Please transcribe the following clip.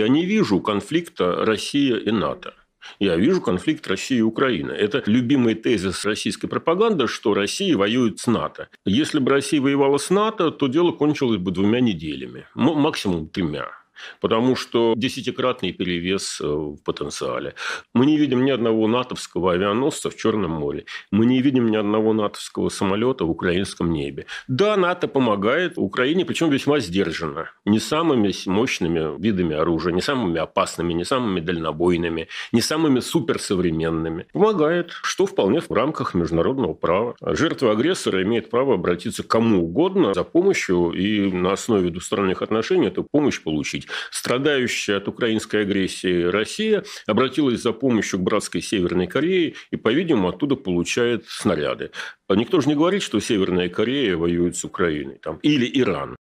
Я не вижу конфликта Россия и НАТО. Я вижу конфликт России и Украины. Это любимый тезис российской пропаганды, что Россия воюет с НАТО. Если бы Россия воевала с НАТО, то дело кончилось бы двумя неделями, максимум тремя потому что десятикратный перевес э, в потенциале. Мы не видим ни одного натовского авианосца в Черном море. Мы не видим ни одного натовского самолета в украинском небе. Да, НАТО помогает Украине, причем весьма сдержанно. Не самыми мощными видами оружия, не самыми опасными, не самыми дальнобойными, не самыми суперсовременными. Помогает, что вполне в рамках международного права. Жертва агрессора имеет право обратиться к кому угодно за помощью, и на основе двусторонних отношений эту помощь получить страдающая от украинской агрессии Россия обратилась за помощью к братской Северной Корее и, по-видимому, оттуда получает снаряды. Никто же не говорит, что Северная Корея воюет с Украиной там, или Иран.